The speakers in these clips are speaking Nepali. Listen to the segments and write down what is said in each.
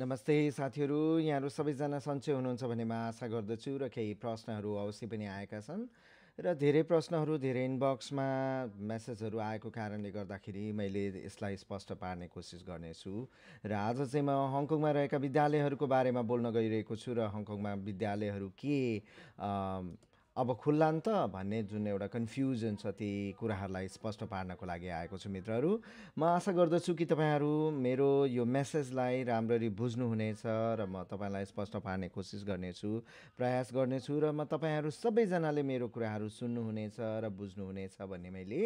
नमस्ते साथीहरू यहाँहरू सबैजना सन्चै हुनुहुन्छ भन्ने म आशा गर्दछु र केही प्रश्नहरू अवश्य पनि आएका छन् र धेरै प्रश्नहरू धेरै इनबक्समा मेसेजहरू आएको कारणले गर्दाखेरि मैले यसलाई स्पष्ट पार्ने कोसिस गर्नेछु र आज चाहिँ म हङकङमा रहेका विद्यालयहरूको बारेमा बोल्न गइरहेको छु र हङकङमा विद्यालयहरू के अब त भन्ने जुन एउटा कन्फ्युजन छ ती कुराहरूलाई स्पष्ट पार्नको लागि आएको छु मित्रहरू म आशा गर्दछु कि तपाईँहरू मेरो यो मेसेजलाई राम्ररी बुझ्नुहुनेछ र म तपाईँलाई स्पष्ट पार्ने कोसिस गर्नेछु प्रयास गर्नेछु र म तपाईँहरू सबैजनाले मेरो कुराहरू सुन्नुहुनेछ र बुझ्नुहुनेछ भन्ने मैले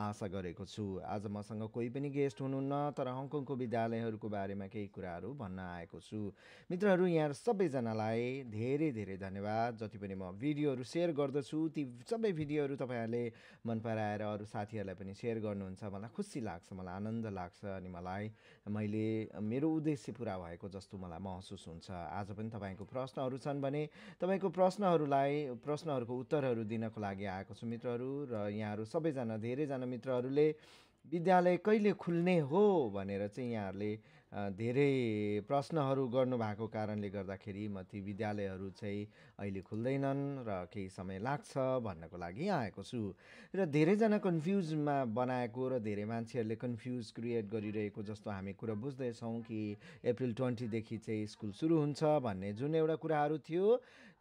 आशा गरेको छु आज मसँग कोही पनि गेस्ट हुनुहुन्न तर हङकङको विद्यालयहरूको बारेमा केही कुराहरू भन्न आएको छु मित्रहरू यहाँ सबैजनालाई धेरै धेरै धन्यवाद जति पनि म भिडियोहरू सेयर सेयर गर्दछु ती सबै भिडियोहरू तपाईँहरूले मन पराएर अरू साथीहरूलाई पनि सेयर गर्नुहुन्छ मलाई खुसी लाग्छ मलाई आनन्द लाग्छ अनि मलाई मैले मेरो उद्देश्य पुरा भएको जस्तो मलाई महसुस हुन्छ आज पनि तपाईँको प्रश्नहरू छन् भने तपाईँको प्रश्नहरूलाई प्रश्नहरूको उत्तरहरू दिनको लागि आएको छु मित्रहरू र यहाँहरू सबैजना धेरैजना मित्रहरूले विद्यालय कहिले खुल्ने हो भनेर चाहिँ यहाँहरूले धेरै प्रश्नहरू गर्नुभएको कारणले गर्दाखेरि म ती विद्यालयहरू चाहिँ अहिले खुल्दैनन् र केही समय लाग्छ भन्नको लागि आएको छु र धेरैजना कन्फ्युजमा बनाएको र धेरै मान्छेहरूले कन्फ्युज क्रिएट गरिरहेको जस्तो हामी कुरा बुझ्दैछौँ कि अप्रिल ट्वेन्टीदेखि चाहिँ स्कुल सुरु हुन्छ भन्ने जुन एउटा कुराहरू थियो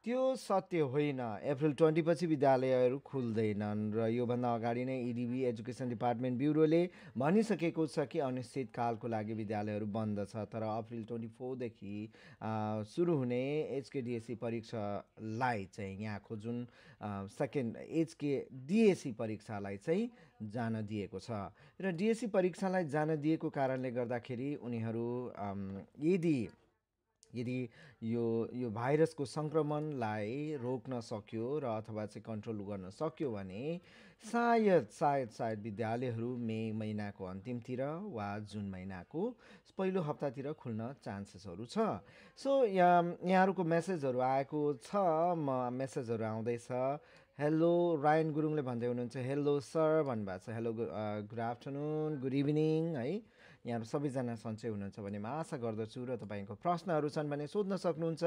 त्यो सत्य होइन अप्रिल पछि विद्यालयहरू खुल्दैनन् र योभन्दा अगाडि नै इडिबी एजुकेसन डिपार्टमेन्ट ब्युरोले भनिसकेको छ कि अनिश्चितकालको लागि विद्यालयहरू बन्द छ तर अप्रिल ट्वेन्टी फोरदेखि सुरु हुने एचकेडिएससी परीक्षालाई चाहिँ यहाँको जुन सेकेन्ड एचकेडिएससी परीक्षालाई चाहिँ जान दिएको छ र डिएससी परीक्षालाई जान दिएको कारणले गर्दाखेरि उनीहरू यदि यदि यो यो भाइरसको सङ्क्रमणलाई रोक्न सक्यो र अथवा चाहिँ कन्ट्रोल गर्न सक्यो भने सायद सायद सायद विद्यालयहरू मे महिनाको अन्तिमतिर वा जुन महिनाको पहिलो हप्तातिर खुल्न चान्सेसहरू छ सो यहाँ यहाँहरूको मेसेजहरू आएको छ म मेसेजहरू आउँदैछ हेलो रायन गुरुङले भन्दै हुनुहुन्छ हेलो सर भन्नुभएको छ hello good afternoon good evening है यहाँहरू सबैजना सन्चै हुनुहुन्छ भने म आशा गर्दछु र तपाईँको प्रश्नहरू छन् भने सोध्न सक्नुहुन्छ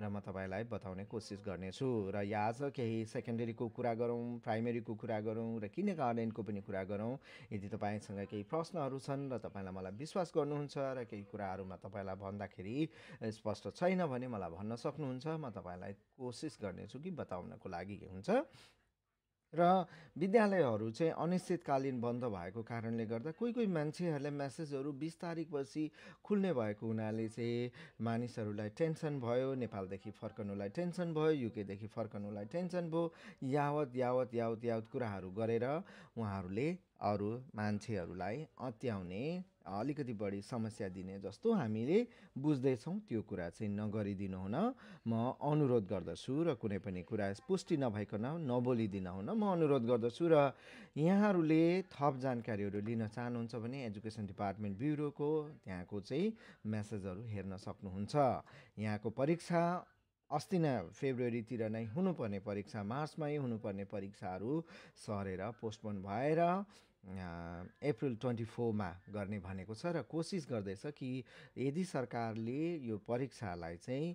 र म तपाईँलाई बताउने कोसिस गर्नेछु र या आज केही सेकेन्डरीको कुरा गरौँ प्राइमेरीको कुरा गरौँ र किन गार्डनको पनि कुरा गरौँ यदि तपाईँसँग केही प्रश्नहरू छन् र तपाईँलाई मलाई विश्वास गर्नुहुन्छ र केही कुराहरूमा तपाईँलाई भन्दाखेरि स्पष्ट छैन भने मलाई भन्न सक्नुहुन्छ म तपाईँलाई कोसिस गर्नेछु कि बताउनको लागि हुन्छ र विद्यालयहरू चाहिँ अनिश्चितकालीन बन्द भएको कारणले गर्दा कोही कोही मान्छेहरूले म्यासेजहरू बिस तारिकपछि खुल्ने भएको हुनाले चाहिँ मानिसहरूलाई टेन्सन भयो नेपालदेखि फर्कनुलाई टेन्सन भयो युकेदेखि फर्कनुलाई टेन्सन भयो यावत यावत यावत यावत कुराहरू गरेर उहाँहरूले अरू मान्छेहरूलाई अत्याउने अलिकति बढी समस्या दिने जस्तो हामीले बुझ्दैछौँ त्यो कुरा चाहिँ नगरिदिनु हुन म अनुरोध गर्दछु र कुनै पनि कुरा पुष्टि नभइकन नबोलिदिन हुन म अनुरोध गर्दछु र यहाँहरूले थप जानकारीहरू लिन चाहनुहुन्छ भने एजुकेसन डिपार्टमेन्ट ब्युरोको त्यहाँको चाहिँ म्यासेजहरू हेर्न सक्नुहुन्छ यहाँको परीक्षा अस्ति नै फेब्रुअरीतिर नै हुनुपर्ने परीक्षा मार्चमै हुनुपर्ने परीक्षाहरू सरेर पोस्टपोन भएर अप्रिल ट्वेन्टी फोरमा गर्ने भनेको छ र कोसिस गर्दैछ कि यदि सरकारले यो परीक्षालाई चाहिँ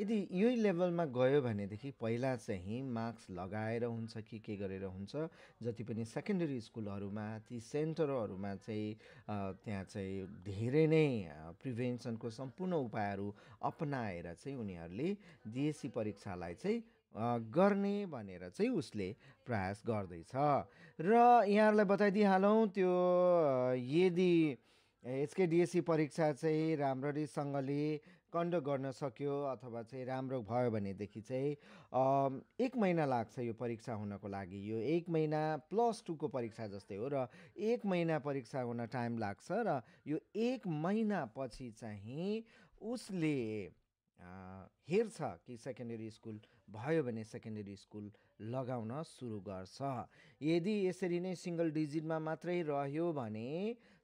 यदि यही लेभलमा गयो भनेदेखि पहिला चाहिँ मार्क्स लगाएर हुन्छ कि के गरेर हुन्छ जति पनि सेकेन्डरी स्कुलहरूमा ती सेन्टरहरूमा चाहिँ त्यहाँ चाहिँ धेरै नै प्रिभेन्सनको सम्पूर्ण उपायहरू अपनाएर चाहिँ उनीहरूले डिएससी परीक्षालाई चाहिँ गर्ने भनेर चाहिँ उसले प्रयास गर्दैछ र यहाँहरूलाई बताइदिइहालौँ त्यो यदि एचकेडिएससी परीक्षा चाहिँ राम्ररीसँगले कन्डक्ट गर्न सक्यो अथवा चाहिँ राम्रो भयो भनेदेखि चाहिँ एक महिना लाग्छ यो परीक्षा हुनको लागि यो एक महिना प्लस टूको परीक्षा जस्तै हो र एक महिना परीक्षा हुन टाइम लाग्छ र यो एक महिनापछि चाहिँ उसले हेर्छ कि सेकेन्डरी स्कुल भयो भने सेकेन्डरी स्कुल लगाउन सुरु गर्छ यदि यसरी नै सिङ्गल डिजिटमा मात्रै रह्यो भने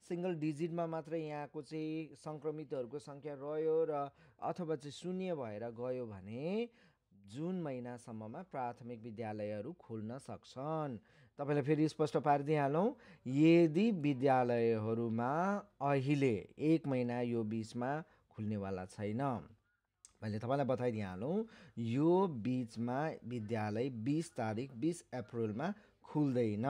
सिङ्गल डिजिटमा मात्रै यहाँको चाहिँ सङ्क्रमितहरूको सङ्ख्या रह्यो र अथवा चाहिँ शून्य भएर गयो भने जुन महिनासम्ममा प्राथमिक विद्यालयहरू खोल्न सक्छन् तपाईँलाई फेरि स्पष्ट पारिदिइहालौँ यदि विद्यालयहरूमा अहिले एक महिना यो बिचमा खुल्नेवाला छैन मैले तपाईँलाई बताइदिइहालौँ यो बिचमा विद्यालय बिस तारिक बिस अप्रेलमा खुल्दैन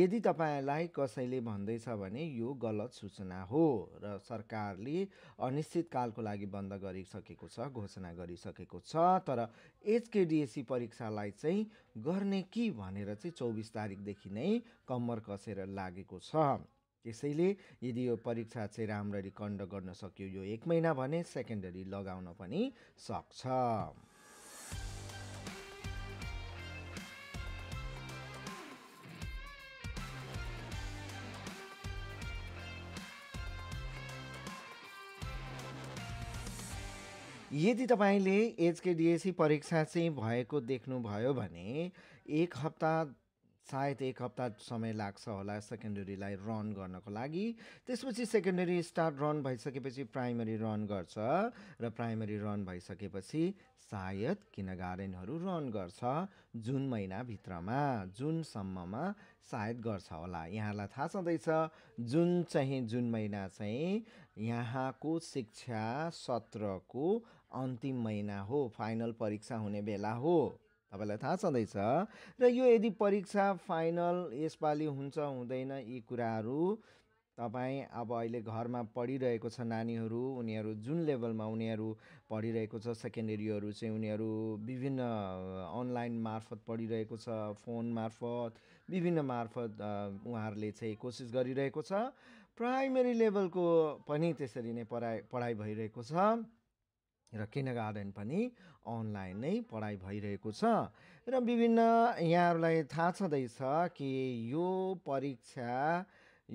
यदि तपाईँलाई कसैले भन्दैछ भने यो गलत सूचना हो र सरकारले अनिश्चितकालको लागि बन्द गरिसकेको छ घोषणा गरिसकेको छ तर एचकेडिएससी परीक्षालाई चाहिँ गर्ने कि भनेर चाहिँ चौबिस तारिकदेखि नै कम्मर कसेर लागेको छ त्यसैले यदि यो परीक्षा चाहिँ राम्ररी कन्डक्ट गर्न सक्यो यो एक महिना भने सेकेन्डरी लगाउन पनि सक्छ यदि तपाईँले एचकेडिएसी परीक्षा चाहिँ भएको देख्नुभयो भने एक हप्ता सायद एक हप्ता समय लाग्छ होला सेकेन्डरीलाई रन गर्नको लागि त्यसपछि सेकेन्डरी स्टार्ट रन भइसकेपछि प्राइमरी रन गर्छ र प्राइमरी रन भइसकेपछि सायद किन गार्डनहरू रन गर्छ जुन महिनाभित्रमा जुनसम्ममा सायद गर्छ होला यहाँलाई थाहा छँदैछ जुन चाहिँ जुन महिना चाहिँ यहाँको शिक्षा सत्रको अन्तिम महिना हो फाइनल परीक्षा हुने बेला हो तपाईँलाई थाहा छँदैछ र यो यदि परीक्षा फाइनल यसपालि हुन्छ हुँदैन यी कुराहरू तपाईँ अब अहिले घरमा पढिरहेको छ नानीहरू उनीहरू जुन लेभलमा उनीहरू पढिरहेको छ सेकेन्डेरीहरू चाहिँ उनीहरू विभिन्न अनलाइन मार्फत पढिरहेको छ फोन मार्फत विभिन्न मार्फत उहाँहरूले चाहिँ कोसिस गरिरहेको छ प्राइमेरी लेभलको पनि त्यसरी नै पढाइ पढाइ भइरहेको छ र किन गार्डन पनि अनलाइन नै पढाइ भइरहेको छ र विभिन्न यहाँहरूलाई थाहा छँदैछ कि यो परीक्षा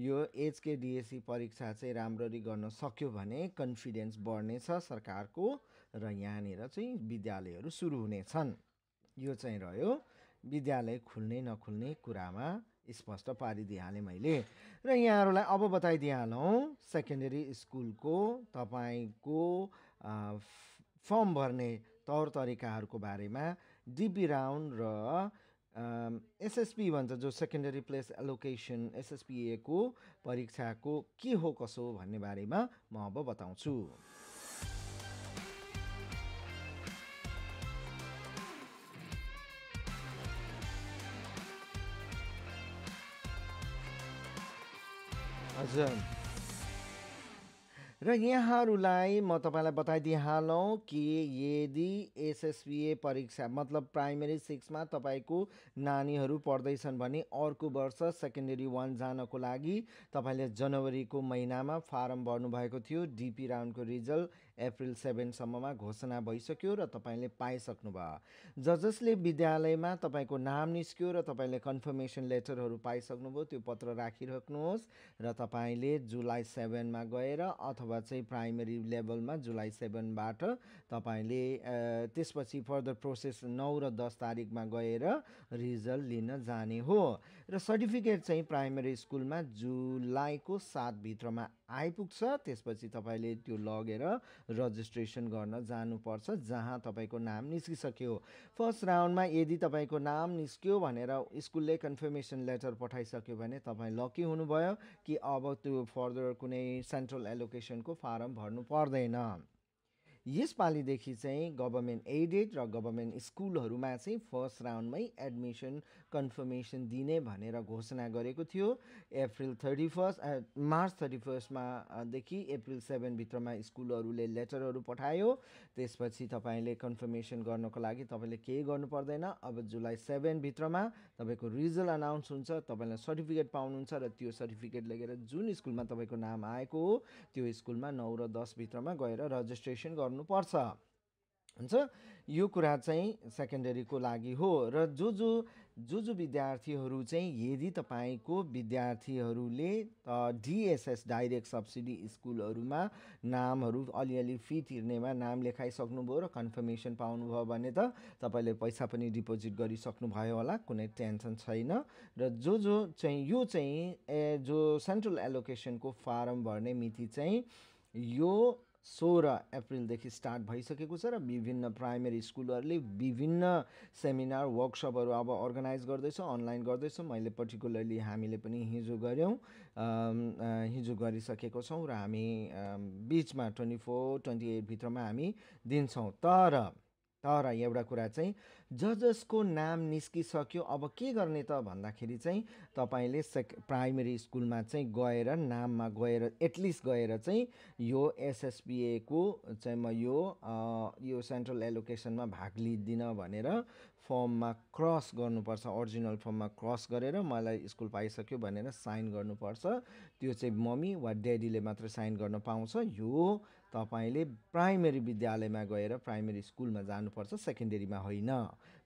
यो एचकेडिएससी परीक्षा चाहिँ राम्ररी गर्न सक्यो भने कन्फिडेन्स बढ्नेछ सरकारको र यहाँनिर चाहिँ विद्यालयहरू सुरु हुनेछन् यो चाहिँ रह्यो विद्यालय खुल्ने नखुल्ने कुरामा स्पष्ट पारिदिइहालेँ मैले र यहाँहरूलाई अब बताइदिइहालौँ सेकेन्डरी स्कुलको तपाईँको फर्म भर्ने तौर तरिकाहरूको बारेमा डिबी राउन्ड र एसएसपी भन्छ जो सेकेन्डरी प्लेस एलोकेसन एसएसपिएको परीक्षाको के हो कसो भन्ने बारेमा म अब बताउँछु हजुर र यहाँहरूलाई म तपाईँलाई बताइदिइहालौँ कि यदि एसएसबिए परीक्षा मतलब प्राइमेरी सिक्समा तपाईँको नानीहरू पढ्दैछन् भने अर्को वर्ष सेकेन्डरी वान जानको लागि तपाईँले जनवरीको महिनामा फारम भर्नुभएको थियो डिपी राउन्डको रिजल्ट अप्रिल सेभेनसम्ममा घोषणा भइसक्यो र तपाईँले पाइसक्नुभयो जसले विद्यालयमा तपाईँको नाम निस्क्यो र तपाईँले कन्फर्मेसन लेटरहरू पाइसक्नुभयो त्यो पत्र राखिराख्नुहोस् र तपाईँले जुलाई सेभेनमा गएर अथवा चाहिँ प्राइमेरी लेभलमा जुलाई सेभेनबाट तपाईँले त्यसपछि फर्दर प्रोसेस नौ र दस तारिकमा गएर रिजल्ट लिन जाने हो र सर्टिफिकेट चाहिँ प्राइमेरी स्कुलमा जुलाईको सातभित्रमा आइपुग्छ त्यसपछि तपाईँले त्यो लगेर रजिस्ट्रेसन गर्न जानुपर्छ जहाँ तपाईँको नाम निस्किसक्यो फर्स्ट राउन्डमा यदि तपाईँको नाम निस्क्यो भनेर स्कुलले कन्फर्मेसन लेटर पठाइसक्यो भने तपाईँ लकी हुनुभयो कि अब त्यो फर्दर कुनै सेन्ट्रल एलोकेसनको फारम भर्नु पर्दैन यसपालिदेखि चाहिँ गभर्मेन्ट एडेड र गभर्मेन्ट स्कुलहरूमा चाहिँ फर्स्ट राउन्डमै एडमिसन कन्फर्मेसन दिने भनेर घोषणा गरेको थियो April thirty first March thirty फर्स्टमादेखि अप्रिल सेभेनभित्रमा स्कुलहरूले लेटरहरू पठायो त्यसपछि तपाईँले कन्फर्मेसन गर्नको लागि तपाईँले केही गर्नु पर्दैन अब जुलाई सेभेनभित्रमा तपाईँको रिजल्ट अनाउन्स हुन्छ तपाईँलाई सर्टिफिकेट पाउनुहुन्छ र त्यो सर्टिफिकेट लगेर जुन स्कुलमा तपाईँको नाम आएको हो त्यो स्कुलमा नौ र दसभित्रमा गएर रजिस्ट्रेसन गर्नु गर्नुपर्छ हुन्छ यो कुरा चाहिँ सेकेन्डरीको लागि हो र जो जो जो जो विद्यार्थीहरू चाहिँ यदि तपाईँको विद्यार्थीहरूले डिएसएस डाइरेक्ट सब्सिडी स्कुलहरूमा नामहरू अलिअलि फी तिर्नेमा नाम लेखाइसक्नुभयो र कन्फर्मेसन पाउनुभयो भने त तपाईँले पैसा पनि डिपोजिट गरिसक्नुभयो होला कुनै टेन्सन छैन र जो जो चाहिँ यो चाहिँ जो सेन्ट्रल एलोकेसनको फारम भर्ने मिति चाहिँ यो सोह्र अप्रिलदेखि स्टार्ट भइसकेको छ र विभिन्न प्राइमेरी स्कुलहरूले विभिन्न सेमिनार वर्कसपहरू अब अर्गनाइज गर्दैछ अनलाइन गर्दैछ मैले पर्टिकुलरली हामीले पनि हिजो गऱ्यौँ हिजो गरिसकेको छौँ र हामी बिचमा ट्वेन्टी फोर ट्वेन्टी एटभित्रमा हामी दिन्छौँ तर तर एउटा कुरा चाहिँ जजसको नाम निस्किसक्यो अब के गर्ने त भन्दाखेरि चाहिँ तपाईँले सेक प्राइमेरी स्कुलमा चाहिँ गएर नाममा गएर एटलिस्ट गएर चाहिँ यो एसएसपिएको चाहिँ म यो आ, यो सेन्ट्रल एलोकेसनमा भाग लिँदिनँ भनेर फर्ममा क्रस गर्नुपर्छ ओरिजिनल फर्ममा क्रस गरेर मलाई स्कुल पाइसक्यो भनेर साइन गर्नुपर्छ त्यो चाहिँ मम्मी वा ड्याडीले मात्र साइन गर्न पाउँछ यो तपाईँले प्राइमेरी विद्यालयमा गएर प्राइमेरी स्कुलमा जानुपर्छ सेकेन्डेरीमा होइन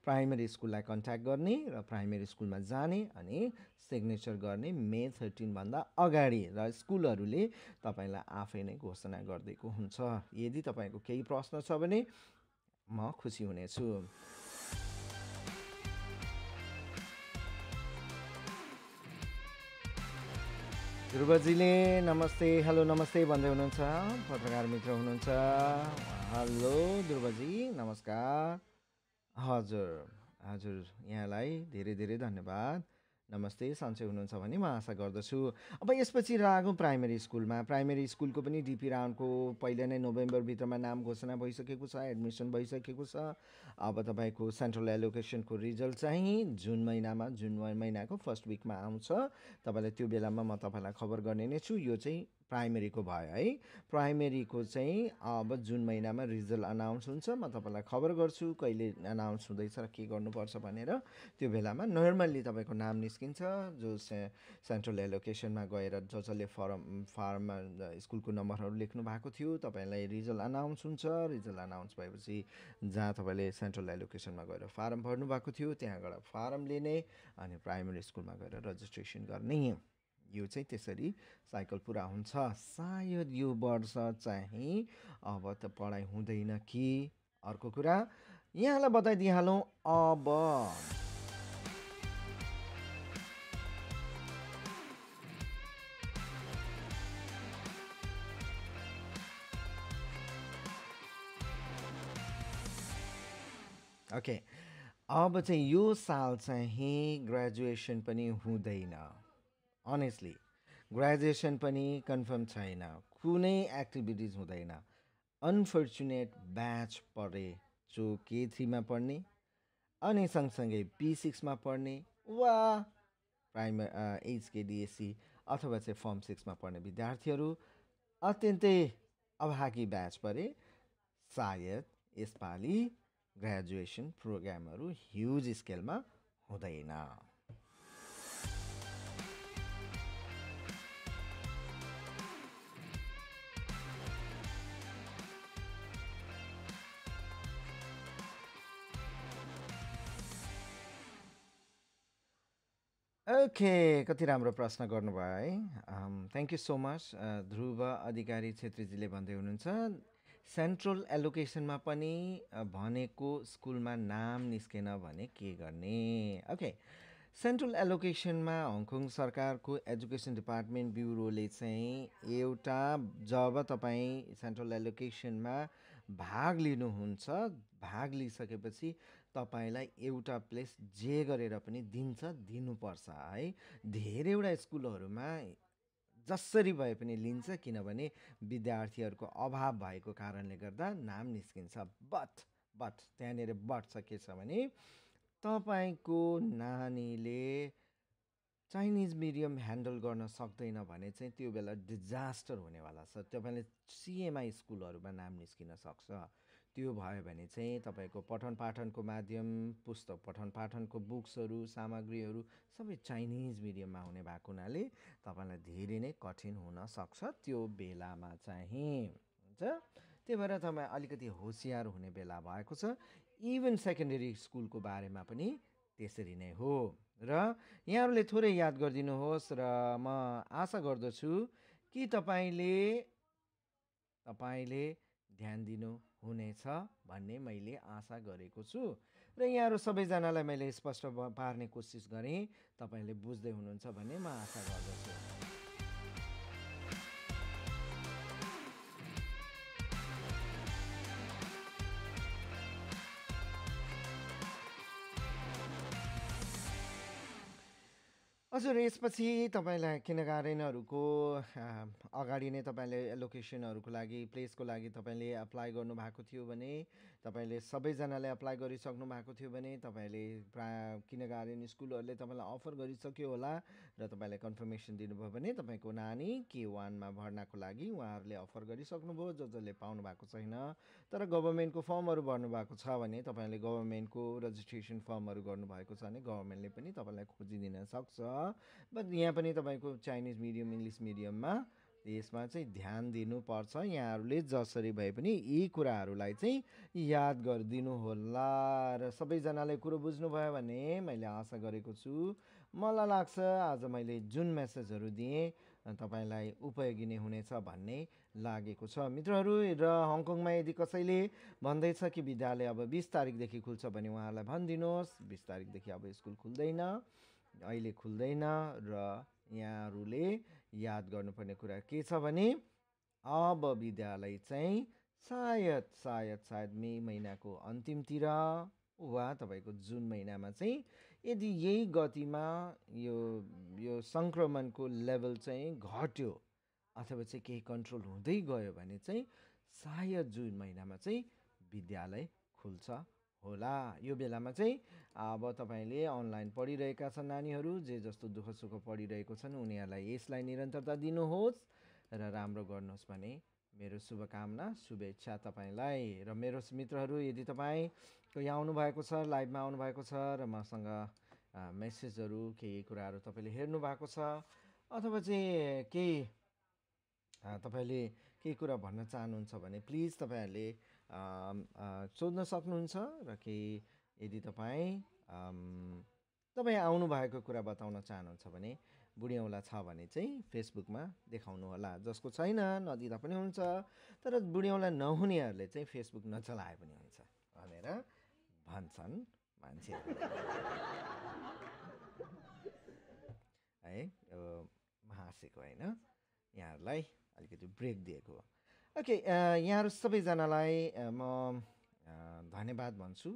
प्राइमेरी स्कुललाई कन्ट्याक्ट गर्ने र प्राइमेरी स्कुलमा जाने अनि सिग्नेचर गर्ने मे थर्टिनभन्दा अगाडि र स्कुलहरूले तपाईँलाई आफै नै घोषणा गरिदिएको हुन्छ यदि तपाईँको केही प्रश्न छ भने म खुसी हुनेछु ध्रुवजीले नमस्ते हेलो नमस्ते भन्दै हुनुहुन्छ पत्रकार मित्र हुनुहुन्छ हेलो ध्रुवजी नमस्कार हजुर हजुर यहाँलाई धेरै धेरै धन्यवाद नमस्ते सन्चै हुनुहुन्छ भने म आशा गर्दछु अब यसपछि आगो प्राइमेरी स्कुलमा प्राइमेरी स्कुलको पनि डिपी राउन्डको पहिले नै नोभेम्बरभित्रमा नाम घोषणा भइसकेको छ एडमिसन भइसकेको छ अब तपाईँको सेन्ट्रल एलोकेसनको रिजल्ट चाहिँ जुन महिनामा जुन महिनाको फर्स्ट विकमा आउँछ तपाईँलाई त्यो बेलामा म तपाईँलाई खबर गर्ने नै छु यो चाहिँ प्राइमेरीको भयो है प्राइमेरीको चाहिँ अब जुन महिनामा रिजल्ट अनाउन्स हुन्छ म तपाईँलाई खबर गर्छु कहिले अनाउन्स हुँदैछ र के गर्नुपर्छ भनेर त्यो बेलामा नर्मल्ली तपाईँको नाम निस्किन्छ जो से सेन्ट्रल एलोकेसनमा गएर ज जसले फर्म फार्ममा स्कुलको नम्बरहरू लेख्नु भएको थियो तपाईँलाई रिजल्ट अनाउन्स हुन्छ रिजल्ट अनाउन्स भएपछि जहाँ तपाईँले सेन्ट्रल एलोकेसनमा गएर फारम भर्नुभएको थियो त्यहाँ गएर फारम लिने अनि प्राइमेरी स्कुलमा गएर रजिस्ट्रेसन गर्ने यो चाहिँ त्यसरी साइकल पुरा हुन्छ सायद यो वर्ष चाहिँ अब त पढाइ हुँदैन कि अर्को कुरा यहाँलाई बताइदिइहालौँ अब ओके okay. अब चाहिँ यो साल चाहिँ ग्रेजुएसन पनि हुँदैन अनेस्टली ग्रेजुएसन पनि कन्फर्म छैन कुनै एक्टिभिटिज हुँदैन अनफर्चुनेट ब्याच पढे जो के थ्रीमा पढ्ने अनि सँगसँगै पी सिक्समा पढ्ने वा प्राइमर एचकेडिएससी अथवा चाहिँ फर्म सिक्समा पढ्ने विद्यार्थीहरू अत्यन्तै अभागी ब्याच परे सायद यसपालि ग्रेजुएसन प्रोग्रामहरू ह्युज स्केलमा हुँदैन ओके कति राम्रो प्रश्न गर्नुभयो है thank you so much Dhruv Adhikari छेत्रीजीले भन्दै हुनुहुन्छ सेन्ट्रल एलोकेसनमा पनि भनेको स्कुलमा नाम निस्केन भने के गर्ने ओके सेन्ट्रल एलोकेसनमा हङकङ सरकारको एजुकेसन डिपार्टमेन्ट ब्युरोले चाहिँ एउटा जब तपाईँ सेन्ट्रल एलोकेसनमा भाग लिनुहुन्छ भाग लिइसकेपछि तपाईँलाई एउटा प्लेस जे गरेर पनि दिन्छ दिनुपर्छ है धेरैवटा स्कुलहरूमा जसरी भए पनि लिन्छ किनभने विद्यार्थीहरूको अभाव भएको कारणले गर्दा नाम निस्किन्छ बट बट त्यहाँनिर बट छ के छ भने तपाईँको नानीले चाइनिज मिडियम ह्यान्डल गर्न सक्दैन भने चाहिँ त्यो बेला डिजास्टर हुनेवाला छ तपाईँले सिएमआई स्कुलहरूमा नाम निस्किन सक्छ त्यो भयो भने चाहिँ तपाईँको पठन पाठनको माध्यम पुस्तक पठन पाठनको बुक्सहरू सामग्रीहरू सबै चाइनिज मिडियममा हुने भएको हुनाले तपाईँलाई धेरै नै कठिन हुनसक्छ त्यो बेलामा चाहिँ हुन्छ त्यही भएर तपाईँ अलिकति होसियार हुने बेला भएको छ इभन सेकेन्डरी स्कुलको बारेमा पनि त्यसरी नै हो र यहाँहरूले थोरै याद गरिदिनुहोस् र म आशा गर्दछु कि तपाईँले तपाईँले ध्यान दिनु हुनेछ भन्ने मैले आशा गरेको छु र यहाँहरू सबैजनालाई मैले स्पष्ट पार्ने कोसिस गरेँ तपाईँले बुझ्दै हुनुहुन्छ भन्ने म आशा गर्दछु हजुर यसपछि तपाईँलाई किनगार्डनहरूको अगाडि नै तपाईँले लोकेसनहरूको लागि प्लेसको लागि तपाईँले एप्लाई गर्नुभएको थियो भने तपाईँले सबैजनाले एप्लाई गरिसक्नु भएको थियो भने तपाईँले किन किनगार्डन स्कुलहरूले तपाईँलाई अफर गरिसक्यो होला र तपाईँले कन्फर्मेसन दिनुभयो भने तपाईँको नानी के वानमा भर्नाको लागि उहाँहरूले अफर गरिसक्नुभयो ज जसले पाउनु भएको छैन तर गभर्मेन्टको फर्महरू भर्नुभएको छ भने तपाईँले गभर्मेन्टको रजिस्ट्रेसन फर्महरू गर्नुभएको छ भने गभर्मेन्टले पनि तपाईँलाई खोजिदिन सक्छ बट यहाँ पनि तपाईँको चाइनिज मिडियम इङ्ग्लिस मिडियममा यसमा चाहिँ ध्यान दिनुपर्छ यहाँहरूले जसरी भए पनि यी कुराहरूलाई चाहिँ याद गरिदिनु होला र सबैजनाले कुरो बुझ्नुभयो भने मैले आशा गरेको छु मलाई लाग्छ आज मैले जुन मेसेजहरू दिएँ तपाईँलाई उपयोगी नै हुनेछ भन्ने लागेको छ मित्रहरू र हङकङमा यदि कसैले भन्दैछ कि विद्यालय अब बिस तारिकदेखि खुल्छ भने उहाँहरूलाई भनिदिनुहोस् बिस तारिकदेखि अब स्कुल खुल्दैन अहिले खुल्दैन र यहाँहरूले याद गर्नुपर्ने कुरा के छ भने अब विद्यालय चाहिँ सायद सायद सायद मे महिनाको अन्तिमतिर वा तपाईँको जुन महिनामा चाहिँ यदि यही गतिमा यो यो सङ्क्रमणको लेभल चाहिँ घट्यो अथवा चाहिँ केही कन्ट्रोल हुँदै गयो भने चाहिँ सायद जुन महिनामा चाहिँ विद्यालय खुल्छ होला यो बेलामा चाहिँ अब तपाईँले अनलाइन पढिरहेका छन् नानीहरू जे जस्तो दुःख सुख पढिरहेको छन् उनीहरूलाई यसलाई निरन्तरता दिनुहोस् र राम्रो गर्नुहोस् भने मेरो शुभकामना शुभेच्छा तपाईँलाई र मेरो मित्रहरू यदि तपाईँ यहाँ आउनुभएको छ लाइभमा आउनुभएको छ र मसँग मेसेजहरू केही कुराहरू तपाईँले हेर्नु भएको छ अथवा चाहिँ केही तपाईँले केही कुरा भन्न चाहनुहुन्छ भने प्लिज तपाईँहरूले सोध्न सक्नुहुन्छ र केही यदि तपाईँ तपाईँ आउनुभएको कुरा बताउन चाहनुहुन्छ भने बुढी छ भने चाहिँ फेसबुकमा देखाउनु होला जसको छैन नदिँदा पनि हुन्छ तर बुढी औँला नहुनेहरूले चाहिँ फेसबुक नचलाए पनि हुन्छ भनेर भन्छन् मान्छे है यो महासेको होइन यहाँहरूलाई अलिकति ब्रेक दिएको हो ओके यहाँहरू सबैजनालाई म धन्यवाद भन्छु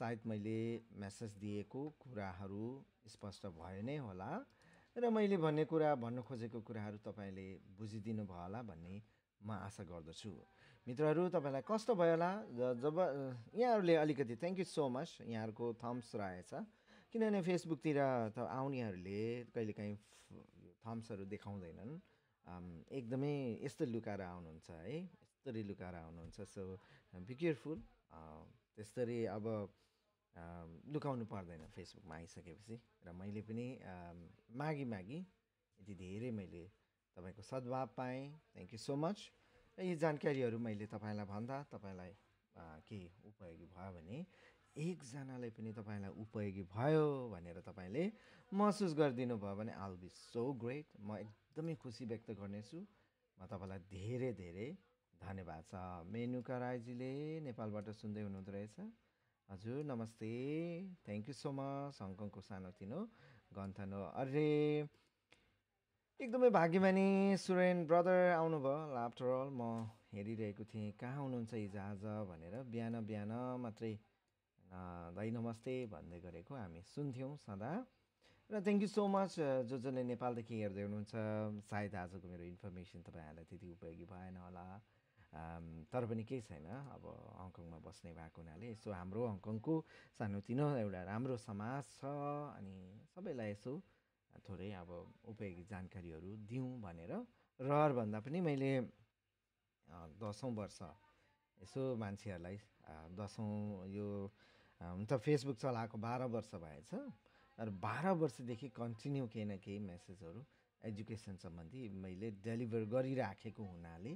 सायद मैले म्यासेज दिएको कुराहरू स्पष्ट भयो नै होला र मैले भन्ने कुरा भन्नु खोजेको कुराहरू तपाईँले बुझिदिनु भयो होला भन्ने म आशा गर्दछु मित्रहरू तपाईँलाई कस्तो भयो होला जब यहाँहरूले अलिकति थ्याङ्क यू सो मच यहाँहरूको थम्स रहेछ किनभने फेसबुकतिर त आउनेहरूले कहिलेकाहीँ थम्सहरू देखाउँदैनन् एकदमै यस्तो लुकाएर आउनुहुन्छ है यस्तरी लुकाएर आउनुहुन्छ सो बी केयरफुल त्यस्तरी अब लुकाउनु पर्दैन फेसबुकमा आइसकेपछि र मैले पनि मागी मागी यति धेरै मैले तपाईँको सद्भाव पाएँ थ्याङ्क यू सो मच र यी जानकारीहरू मैले तपाईँलाई भन्दा तपाईँलाई केही उपयोगी भयो भने एकजनालाई पनि तपाईँलाई उपयोगी भयो भनेर तपाईँले महसुस गरिदिनु भयो भने आल बी सो ग्रेट म एकदमै खुसी व्यक्त गर्नेछु म तपाईँलाई धेरै धेरै धन्यवाद छ मेनुका राईजीले नेपालबाट सुन्दै हुनुहुँदो रहेछ हजुर नमस्ते थ्याङ्क यू सो मच हङकङको सानोतिनो हो अरे एकदमै भाग्यमानी सुरेन ब्रदर आउनुभयो लाफ्टर अल म हेरिरहेको थिएँ कहाँ हुनुहुन्छ हिजो आज भनेर बिहान बिहान मात्रै दाई नमस्ते भन्दै गरेको हामी सुन्थ्यौँ सदा र थ्याङ्क यू सो मच जो जसले नेपालदेखि हेर्दै हुनुहुन्छ सायद आजको मेरो इन्फर्मेसन तपाईँहरूलाई त्यति उपयोगी भएन होला तर पनि केही छैन अब हङकङमा बस्ने भएको हुनाले यसो हाम्रो हङकङको सानोतिनो एउटा राम्रो समाज छ अनि सबैलाई यसो थोरै अब उपयोगी जानकारीहरू दिउँ भनेर रहरभन्दा पनि मैले दसौँ वर्ष यसो मान्छेहरूलाई दसौँ यो हुन त फेसबुक चलाएको बाह्र वर्ष भएछ र बाह्र वर्षदेखि कन्टिन्यू केही न केही मेसेजहरू एजुकेसन सम्बन्धी मैले डेलिभर गरिराखेको हुनाले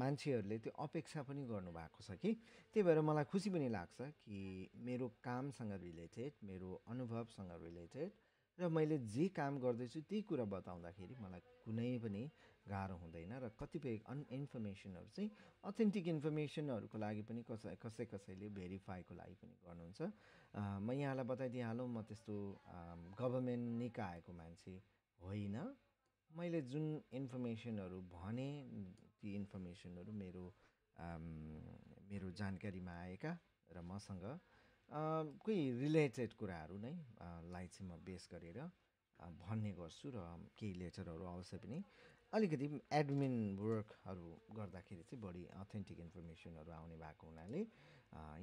मान्छेहरूले त्यो अपेक्षा पनि गर्नुभएको छ कि त्यही भएर मलाई खुसी पनि लाग्छ कि मेरो कामसँग रिलेटेड मेरो अनुभवसँग रिलेटेड र मैले जे काम गर्दैछु त्यही कुरा बताउँदाखेरि मलाई कुनै पनि गाह्रो हुँदैन र कतिपय अन इन्फर्मेसनहरू चाहिँ अथेन्टिक इन्फर्मेसनहरूको लागि पनि कसै कसै कसैले भेरिफाईको लागि पनि गर्नुहुन्छ म यहाँलाई बताइदिइहालौँ म त्यस्तो गभर्मेन्ट निकायको मान्छे होइन मैले जुन इन्फर्मेसनहरू भने ती इन्फर्मेसनहरू मेरो मेरो जानकारीमा आएका र मसँग कोही रिलेटेड कुराहरू नै लाई चाहिँ म बेस गरेर भन्ने गर्छु र केही लेटरहरू आउँछ पनि अलिकति एडमिन वर्कहरू गर्दाखेरि चाहिँ बढी अथेन्टिक इन्फर्मेसनहरू आउने भएको हुनाले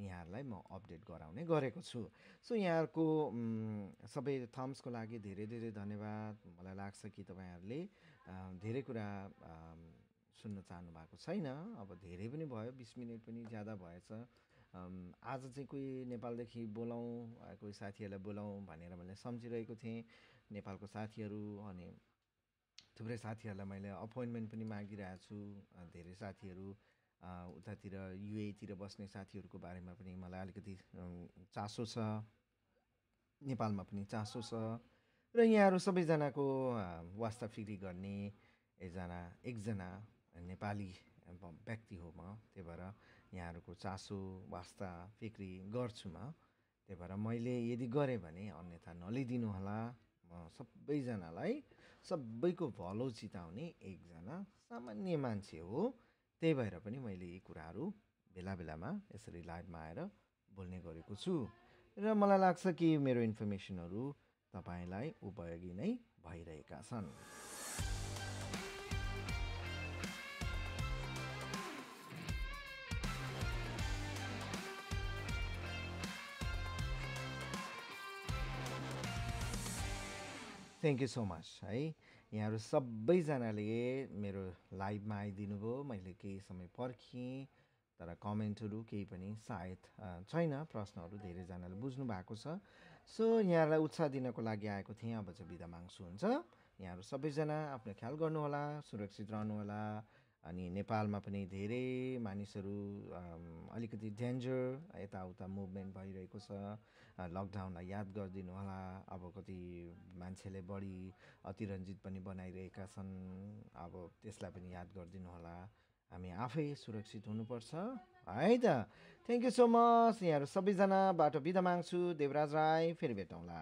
यहाँहरूलाई म अपडेट गराउने गरेको छु सो यहाँहरूको सबै थम्सको लागि धेरै धेरै धन्यवाद मलाई लाग्छ कि तपाईँहरूले धेरै कुरा सुन्न चाहनु भएको छैन अब धेरै पनि भयो बिस मिनट पनि ज्यादा भएछ आज चाहिँ कोही नेपालदेखि बोलाउँ कोही साथीहरूलाई बोलाउँ भनेर मैले सम्झिरहेको थिएँ नेपालको साथीहरू अनि थुप्रै साथीहरूलाई मैले अपोइन्टमेन्ट पनि मागिरहेको छु धेरै साथीहरू उतातिर युएतिर बस्ने साथीहरूको बारेमा पनि मलाई अलिकति चासो छ नेपालमा पनि चासो छ र यहाँहरू सबैजनाको फिक्री गर्ने एकजना एकजना नेपाली व्यक्ति हो म त्यही भएर यहाँहरूको चासो वास्ता फिक्री गर्छु म त्यही भएर मैले यदि गरेँ भने अन्यथा नलिदिनु होला म सबैजनालाई सबैको भलो चिताउने एकजना सामान्य मान्छे हो त्यही भएर पनि मैले यी कुराहरू बेला बेलामा यसरी लाइभमा आएर बोल्ने गरेको छु र मलाई लाग्छ कि मेरो इन्फर्मेसनहरू तपाईँलाई उपयोगी नै भइरहेका छन् थ्याङ्क यू सो मच है यहाँहरू सबैजनाले मेरो लाइभमा आइदिनु भयो मैले केही समय पर्खेँ तर कमेन्टहरू केही पनि सायद छैन प्रश्नहरू धेरैजनाले बुझ्नु भएको छ सो यहाँहरूलाई उत्साह दिनको लागि आएको थिएँ अब चाहिँ बिदा माग्छु हुन्छ यहाँहरू सबैजना आफ्नो ख्याल गर्नुहोला सुरक्षित रहनुहोला अनि नेपालमा पनि धेरै मानिसहरू अलिकति डेन्जर यताउता मुभमेन्ट भइरहेको छ लकडाउनलाई याद गरिदिनु होला अब कति मान्छेले बढी अतिरञ्जित पनि बनाइरहेका छन् अब त्यसलाई पनि याद गरिदिनु होला हामी आफै सुरक्षित हुनुपर्छ है त थ्याङ्क यू सो मच यहाँहरू बाटो बिदा माग्छु देवराज राई फेरि भेटौँला